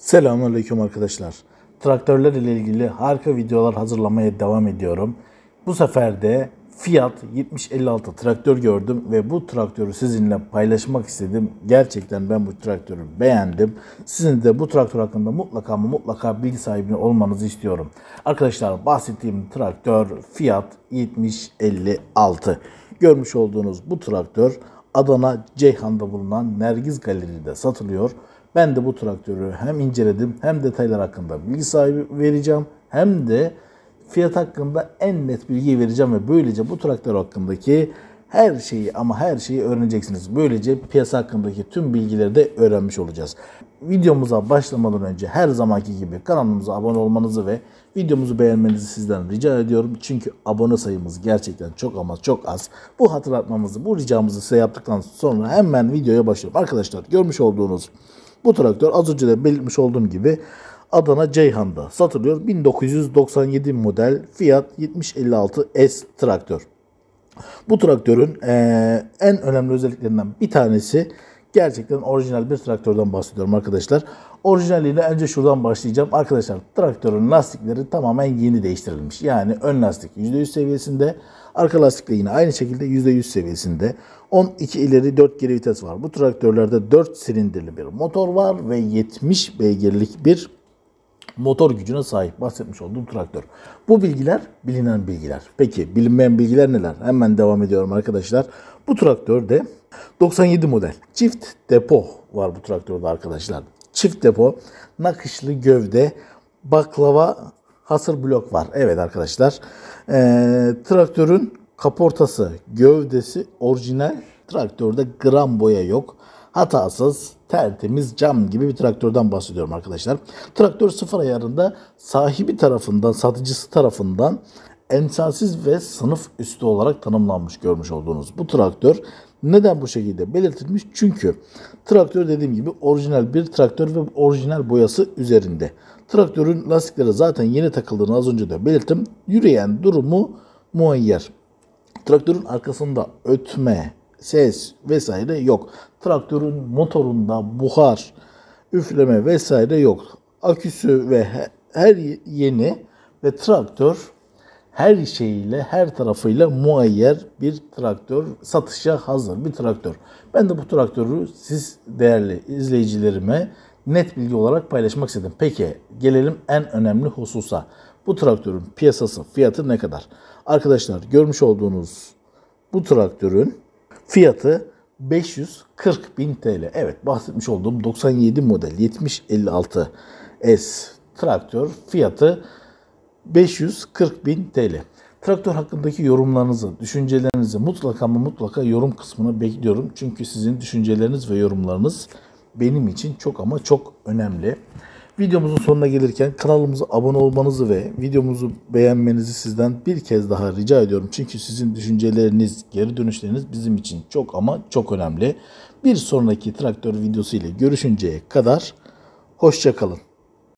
Selamun arkadaşlar. Traktörler ile ilgili harika videolar hazırlamaya devam ediyorum. Bu sefer de Fiat 7056 traktör gördüm ve bu traktörü sizinle paylaşmak istedim. Gerçekten ben bu traktörü beğendim. Sizin de bu traktör hakkında mutlaka mı mutlaka bilgi sahibi olmanızı istiyorum. Arkadaşlar bahsettiğim traktör Fiat 7056. Görmüş olduğunuz bu traktör Adana Ceyhan'da bulunan Nergiz Galeri'de satılıyor ben de bu traktörü hem inceledim hem detaylar hakkında bilgi sahibi vereceğim hem de fiyat hakkında en net bilgiyi vereceğim ve böylece bu traktör hakkındaki her şeyi ama her şeyi öğreneceksiniz. Böylece piyasa hakkındaki tüm bilgileri de öğrenmiş olacağız. Videomuza başlamadan önce her zamanki gibi kanalımıza abone olmanızı ve videomuzu beğenmenizi sizden rica ediyorum. Çünkü abone sayımız gerçekten çok ama çok az. Bu hatırlatmamızı, bu ricamızı size yaptıktan sonra hemen videoya başlıyorum. Arkadaşlar görmüş olduğunuz bu traktör az önce de belirtmiş olduğum gibi Adana Ceyhan'da satılıyor. 1997 model Fiat 7056S traktör. Bu traktörün e, en önemli özelliklerinden bir tanesi Gerçekten orijinal bir traktörden bahsediyorum arkadaşlar. Orijinaliyle önce şuradan başlayacağım. Arkadaşlar traktörün lastikleri tamamen yeni değiştirilmiş. Yani ön lastik %100 seviyesinde. Arka lastik de yine aynı şekilde %100 seviyesinde. 12 ileri 4 geri vites var. Bu traktörlerde 4 silindirli bir motor var ve 70 beygirlik bir motor gücüne sahip bahsetmiş olduğum traktör. Bu bilgiler bilinen bilgiler. Peki bilinmeyen bilgiler neler? Hemen devam ediyorum arkadaşlar. Bu traktörde 97 model. Çift depo var bu traktörde arkadaşlar. Çift depo, nakışlı gövde, baklava hasır blok var. Evet arkadaşlar. Ee, traktörün kaportası, gövdesi orijinal. Traktörde gram boya yok. Hatasız, tertemiz cam gibi bir traktörden bahsediyorum arkadaşlar. Traktör sıfır ayarında sahibi tarafından, satıcısı tarafından emsalsiz ve sınıf üstü olarak tanımlanmış görmüş olduğunuz bu traktör neden bu şekilde belirtilmiş? Çünkü traktör dediğim gibi orijinal bir traktör ve orijinal boyası üzerinde. Traktörün lastikleri zaten yeni takıldığını az önce de belirttim. Yürüyen durumu muayyer. Traktörün arkasında ötme, ses vesaire yok. Traktörün motorunda buhar, üfleme vesaire yok. Aküsü ve her yeni ve traktör her şeyiyle, her tarafıyla muayyer bir traktör satışa hazır bir traktör. Ben de bu traktörü siz değerli izleyicilerime net bilgi olarak paylaşmak istedim. Peki gelelim en önemli hususa. Bu traktörün piyasası, fiyatı ne kadar? Arkadaşlar görmüş olduğunuz bu traktörün fiyatı 540 bin TL. Evet bahsetmiş olduğum 97 model 7056 S traktör fiyatı 540 bin TL. Traktör hakkındaki yorumlarınızı, düşüncelerinizi mutlaka mı mutlaka yorum kısmına bekliyorum. Çünkü sizin düşünceleriniz ve yorumlarınız benim için çok ama çok önemli. Videomuzun sonuna gelirken kanalımıza abone olmanızı ve videomuzu beğenmenizi sizden bir kez daha rica ediyorum. Çünkü sizin düşünceleriniz, geri dönüşleriniz bizim için çok ama çok önemli. Bir sonraki traktör videosu ile görüşünceye kadar hoşçakalın.